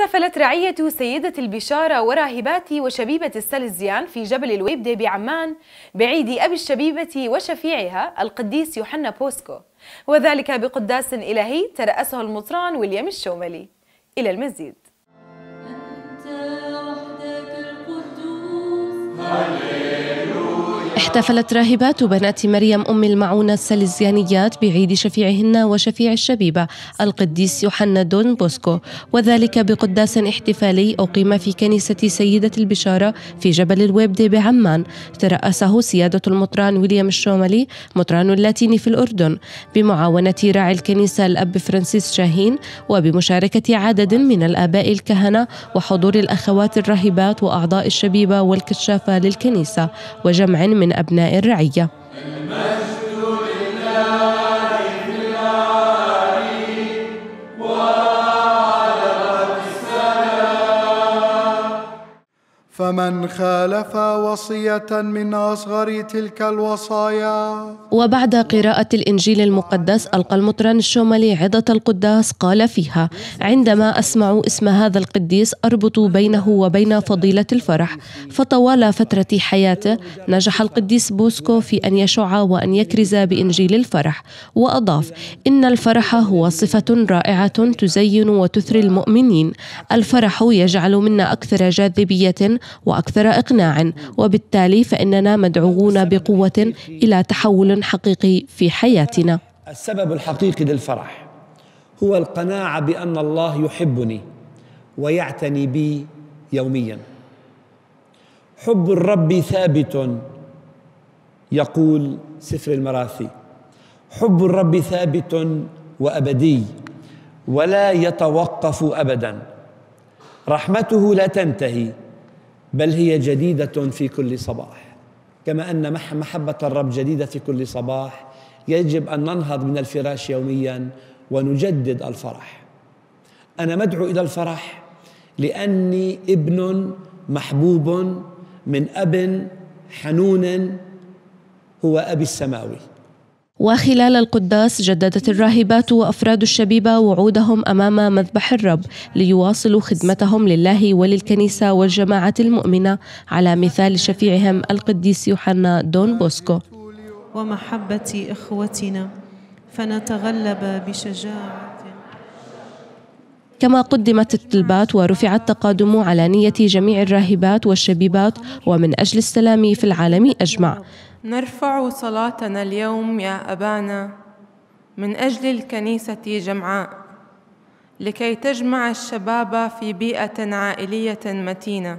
احتفلت رعية سيدة البشارة وراهبات وشبيبة السلزيان في جبل الويبدة بعمان بعيد أبي الشبيبة وشفيعها القديس يوحنا بوسكو وذلك بقداس إلهي ترأسه المطران ويليام الشوملي إلى المزيد أنت وحدك القدوس احتفلت راهبات بنات مريم أم المعونة السلزيانيات بعيد شفيعهن وشفيع الشبيبة القديس يوحنا دون بوسكو وذلك بقداس احتفالي أقيم في كنيسة سيدة البشارة في جبل الويبد بعمان ترأسه سيادة المطران ويليام الشوملي مطران اللاتيني في الأردن بمعاونة راعي الكنيسة الأب فرانسيس شاهين وبمشاركة عدد من الآباء الكهنة وحضور الأخوات الراهبات وأعضاء الشبيبة والكشافة للكنيسة وجمع من من أبناء الرعية فمن خالف وصية من أصغر تلك الوصايا وبعد قراءة الإنجيل المقدس ألقى المطران الشومالي عظة القداس قال فيها عندما أسمع اسم هذا القديس أربط بينه وبين فضيلة الفرح فطوال فترة حياته نجح القديس بوسكو في أن يشع وأن يكرز بإنجيل الفرح وأضاف إن الفرح هو صفة رائعة تزين وتثري المؤمنين الفرح يجعل منا أكثر جاذبية واكثر اقناعا وبالتالي فاننا مدعوون بقوه الى تحول حقيقي في حياتنا السبب الحقيقي للفرح هو القناعه بان الله يحبني ويعتني بي يوميا حب الرب ثابت يقول سفر المراثي حب الرب ثابت وابدي ولا يتوقف ابدا رحمته لا تنتهي بل هي جديده في كل صباح كما ان محبه الرب جديده في كل صباح يجب ان ننهض من الفراش يوميا ونجدد الفرح انا مدعو الى الفرح لاني ابن محبوب من اب حنون هو ابي السماوي وخلال القداس جددت الراهبات وافراد الشبيبه وعودهم امام مذبح الرب ليواصلوا خدمتهم لله وللكنيسه والجماعه المؤمنه على مثال شفيعهم القديس يوحنا دون بوسكو ومحبه اخوتنا فنتغلب بشجاعه كما قدمت الطلبات ورفع التقادم على نية جميع الراهبات والشبيبات ومن أجل السلام في العالم أجمع نرفع صلاتنا اليوم يا أبانا من أجل الكنيسة جمعاء لكي تجمع الشباب في بيئة عائلية متينة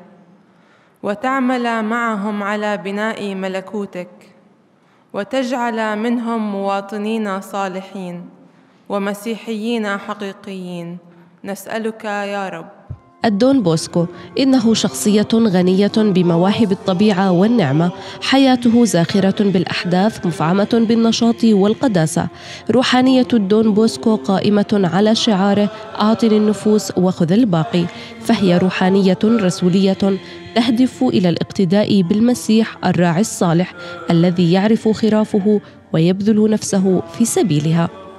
وتعمل معهم على بناء ملكوتك وتجعل منهم مواطنين صالحين ومسيحيين حقيقيين نسألك يا رب الدون بوسكو إنه شخصية غنية بمواهب الطبيعة والنعمة حياته زاخرة بالأحداث مفعمة بالنشاط والقداسة روحانية الدون بوسكو قائمة على شعاره أعط النفوس وخذ الباقي فهي روحانية رسولية تهدف إلى الاقتداء بالمسيح الراعي الصالح الذي يعرف خرافه ويبذل نفسه في سبيلها